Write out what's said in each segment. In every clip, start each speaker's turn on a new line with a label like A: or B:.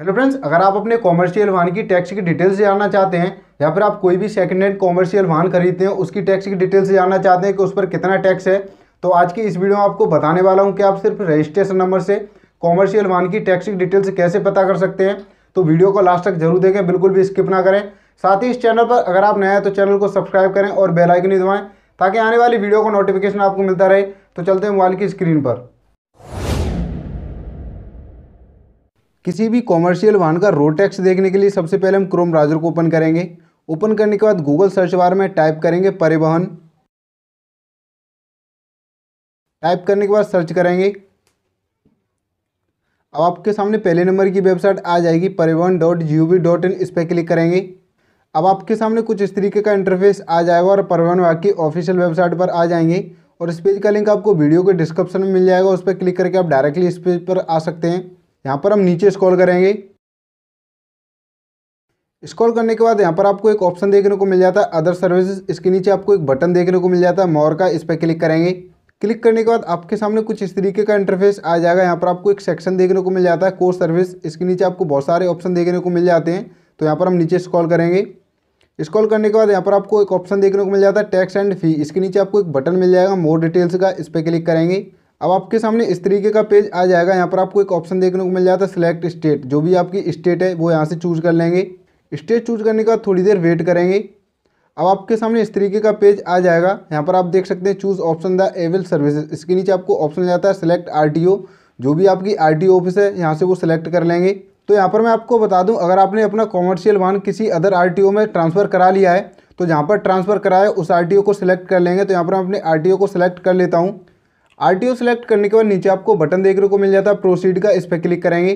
A: hello friends अगर आप अपने कॉमर्शियल वाहन की टैक्स की डिटेल्स जानना चाहते हैं या फिर आप कोई भी सेकेंड हैंड कॉमर्शियल वाहन खरीदते हैं उसकी टैक्स की डिटेल्स जानना चाहते हैं कि उस पर कितना टैक्स है तो आज की इस वीडियो में आपको बताने वाला हूं कि आप सिर्फ रजिस्ट्रेशन नंबर से कॉमर्शियल वाहन की टैक्स की डिटेल्स कैसे पता कर सकते हैं तो वीडियो को लास्ट तक जरूर देखें बिल्कुल भी स्किप ना करें साथ ही इस चैनल पर अगर आप नए हैं तो चैनल को सब्सक्राइब करें और बेलाइकन भी दबाएँ ताकि आने वाली वीडियो का नोटिफिकेशन आपको मिलता रहे तो चलते हैं मोबाइल की स्क्रीन पर किसी भी कॉमर्शियल वाहन का रोड टैक्स देखने के लिए सबसे पहले हम क्रोम ब्राउजर को ओपन करेंगे ओपन करने के बाद गूगल सर्च बार में टाइप करेंगे परिवहन टाइप करने के बाद सर्च करेंगे अब आपके सामने पहले नंबर की वेबसाइट आ जाएगी Parivahan dot G O V dot in इस पर क्लिक करेंगे अब आपके सामने कुछ इस तरीके का इंटरफेस आ जाएगा और परिवहन विभाग की ऑफिशियल वेबसाइट पर आ जाएंगे और इस पेज का लिंक आपको वीडियो के डिस्क्रिप्शन में मिल जाएगा उस पर क्लिक करके आप डायरेक्टली इस पेज पर आ सकते हैं यहाँ पर हम नीचे स्क्रॉल करेंगे स्क्रॉल करने के बाद यहाँ पर आपको एक ऑप्शन देखने को मिल जाता है अदर सर्विसेज इसके नीचे आपको एक बटन देखने को मिल जाता है मोर का इस पर क्लिक करेंगे क्लिक करने के बाद आपके सामने कुछ इस तरीके का इंटरफेस आ जाएगा यहाँ पर आपको एक सेक्शन देखने को मिल जाता है कोर सर्विस इसके नीचे आपको बहुत सारे ऑप्शन देखने को मिल जाते हैं तो यहाँ पर हम नीचे स्क्रॉल करेंगे स्क्रॉल करने के बाद यहाँ पर आपको एक ऑप्शन देखने को मिल जाता है टैक्स एंड फी इसके नीचे आपको एक बटन मिल जाएगा मोर डिटेल्स का इस पर क्लिक करेंगे अब आपके सामने इस तरीके का पेज आ जाएगा यहाँ पर आपको एक ऑप्शन देखने को मिल जाता है सिलेक्ट स्टेट जो भी आपकी स्टेट है वो यहाँ से चूज कर लेंगे स्टेट चूज करने का थोड़ी देर वेट करेंगे अब आपके सामने इस तरीके का पेज आ जाएगा यहाँ पर आप देख सकते हैं choose option the avail services इसके नीचे आपको ऑप्शन मिल जाता है सिलेक्ट आर जो भी आपकी आर ऑफिस है यहाँ से वो सिलेक्ट कर लेंगे तो यहाँ पर मैं आपको बता दूँ अगर आपने अपना कॉमर्शियल वाहन किसी अदर आर में ट्रांसफ़र करा लिया है तो जहाँ पर ट्रांसफ़र कराया उस आर को सिलेक्ट कर लेंगे तो यहाँ पर मैं अपने आर को सिलेक्ट कर लेता हूँ आर सेलेक्ट करने के बाद नीचे आपको बटन देखने को मिल जाता है प्रोसीड का इस पर क्लिक करेंगे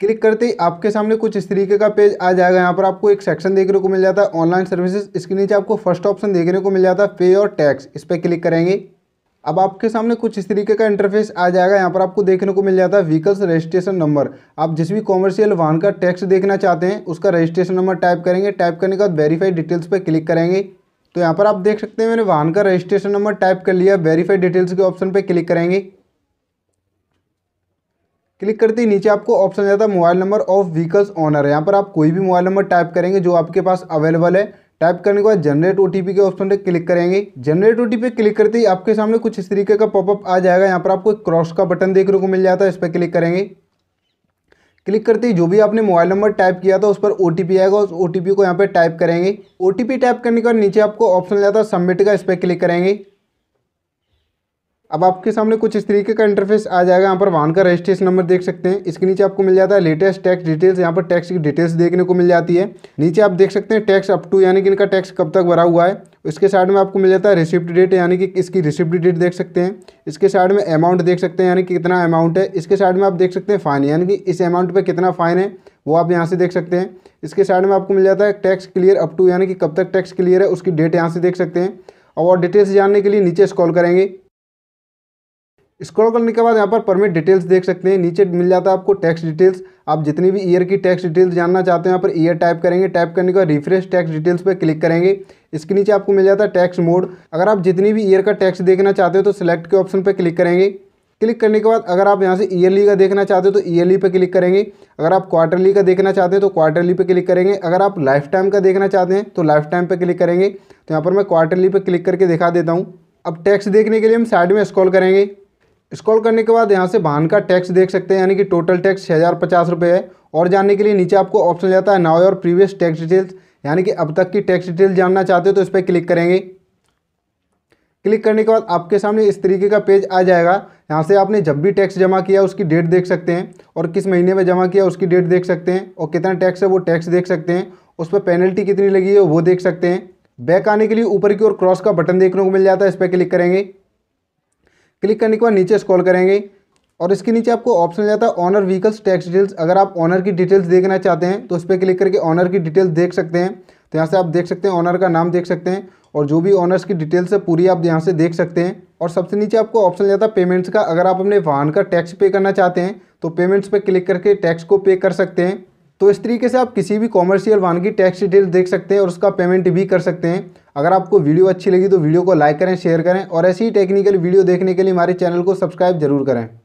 A: क्लिक करते ही आपके सामने कुछ इस तरीके का पेज आ जाएगा यहाँ पर आपको एक सेक्शन देखने को मिल जाता है ऑनलाइन सर्विसेज इसके नीचे आपको फर्स्ट ऑप्शन देखने को मिल जाता है पे और टैक्स इस पर क्लिक करेंगे अब आपके सामने कुछ इस तरीके का इंटरफेस आ जाएगा यहाँ पर आपको देखने को मिल जाता है व्हीकल्स रजिस्ट्रेशन नंबर आप जिस भी कॉमर्शियल वाहन का टैक्स देखना चाहते हैं उसका रजिस्ट्रेशन नंबर टाइप करेंगे टाइप करने के बाद वेरीफाइड डिटेल्स पर क्लिक करेंगे तो यहाँ पर आप देख सकते हैं मैंने वाहन का रजिस्ट्रेशन नंबर टाइप कर लिया वेरीफाई डिटेल्स के ऑप्शन पर क्लिक करेंगे क्लिक करते ही नीचे आपको ऑप्शन जाता है mobile number of vehicles owner यहाँ पर आप कोई भी मोबाइल नंबर टाइप करेंगे जो आपके पास अवेलेबल है टाइप करने के बाद जनरेट ओ के ऑप्शन पर क्लिक करेंगे जनरेट ओ पे क्लिक करते ही आपके सामने कुछ इस तरीके का पॉपअप आ जाएगा यहाँ पर आपको क्रॉस का बटन देखने को मिल जाता है इस पर क्लिक करेंगे क्लिक करते ही जो भी आपने मोबाइल नंबर टाइप किया था उस पर ओ आएगा उस ओ को यहाँ पर टाइप करेंगे ओ टाइप करने के बाद नीचे आपको ऑप्शन जाता है सबमिट का इस पर क्लिक करेंगे अब आपके सामने कुछ इस तरीके का इंटरफेस आ जाएगा यहाँ पर वाहन का रजिस्ट्रेशन नंबर देख सकते हैं इसके नीचे आपको मिल जाता है लेटेस्ट टैक्स डिटेल्स यहाँ पर टैक्स की डिटेल्स देखने को मिल जाती है नीचे आप देख सकते हैं टैक्स अप टू यानी कि इनका टैक्स कब तक भरा हुआ है उसके साइड में आपको मिल जाता है रिसिप्ट डेट यानी कि इसकी रिसिप्ट डेट देख सकते हैं इसके साइड में अमाउंट देख सकते हैं यानी कि कितना अमाउंट है इसके साइड में आप देख सकते हैं फाइन यानी कि इस अमाउंट पर कितना फाइन है वो आप यहाँ से देख सकते हैं इसके साइड में आपको मिल जाता है टैक्स क्लियर अप टू यानी कि कब तक टैक्स क्लियर है उसकी डेट यहाँ से देख सकते हैं और डिटेल्स जानने के लिए नीचे स्कॉल करेंगे स्क्रॉल करने के बाद यहाँ पर परमिट डिटेल्स देख सकते हैं नीचे मिल जाता है आपको टैक्स डिटेल्स आप जितनी भी ईयर की टैक्स डिटेल्स जानना चाहते हैं यहाँ पर ईयर टाइप करेंगे टाइप करने के बाद रिफ्रेश टैक्स डिटेल्स पर क्लिक करेंगे इसके नीचे आपको मिल जाता है टैक्स मोड अगर आप जितनी भी ईयर का टैक्स देखना चाहते हो तो सिलेक्ट के ऑप्शन पर क्लिक करेंगे क्लिक करने के बाद अगर आप यहाँ से ईयरली का देखना चाहते हो तो ईयरली पे क्लिक करेंगे अगर आप क्वार्टरली तो का देखना चाहते हैं तो क्वार्टरली पे क्लिक करेंगे अगर आप लाइफ टाइम का देखना चाहते हैं तो लाइफ टाइम पर क्लिक करेंगे तो यहाँ पर मैं क्वार्टरली पे क्लिक करके दिखा देता हूँ अब टैक्स देखने के लिए हम साइड में स्क्रॉल करेंगे स्क्रॉल करने के बाद यहाँ से वाहन का टैक्स देख सकते हैं यानी कि टोटल टैक्स छः हज़ार पचास रुपये है और जानने के लिए नीचे आपको ऑप्शन जाता है नाव और प्रीवियस टैक्स डिटेल्स यानी कि अब तक की टैक्स डिटेल जानना चाहते हो तो इस पर क्लिक करेंगे क्लिक करने के बाद आपके सामने इस तरीके का पेज आ जाएगा यहाँ से आपने जब भी टैक्स जमा किया उसकी डेट देख सकते हैं और किस महीने में जमा किया उसकी डेट देख सकते हैं और कितना टैक्स है वो टैक्स देख सकते हैं उस पर पेनल्टी कितनी लगी है वो देख सकते हैं बैक आने के लिए ऊपर की ओर क्रॉस का बटन देखने को मिल जाता है इस पर क्लिक करेंगे क्लिक करने के बाद नीचे स्क्रॉल करेंगे और इसके नीचे आपको ऑप्शन जाता है ऑनर व्हीकल्स टैक्स डिटेल्स अगर आप ऑनर की डिटेल्स देखना चाहते हैं तो उस पर क्लिक करके ऑनर की डिटेल्स देख सकते हैं तो यहाँ से आप देख सकते हैं ऑनर का नाम देख सकते हैं और जो भी ऑनर्स की डिटेल्स है पूरी आप यहाँ से देख सकते हैं और सबसे नीचे आपको ऑप्शन जाता है पेमेंट्स का अगर आप अपने वाहन का टैक्स पे करना चाहते हैं तो पेमेंट्स पे क्लिक करके टैक्स को पे कर सकते हैं तो इस तरीके से आप किसी भी कॉमर्शियल वाहन की टैक्स डिटेल्स देख सकते हैं और उसका पेमेंट भी कर सकते हैं अगर आपको वीडियो अच्छी लगी तो वीडियो को लाइक करें शेयर करें और ऐसी ही टेक्निकल वीडियो देखने के लिए हमारे चैनल को सब्सक्राइब जरूर करें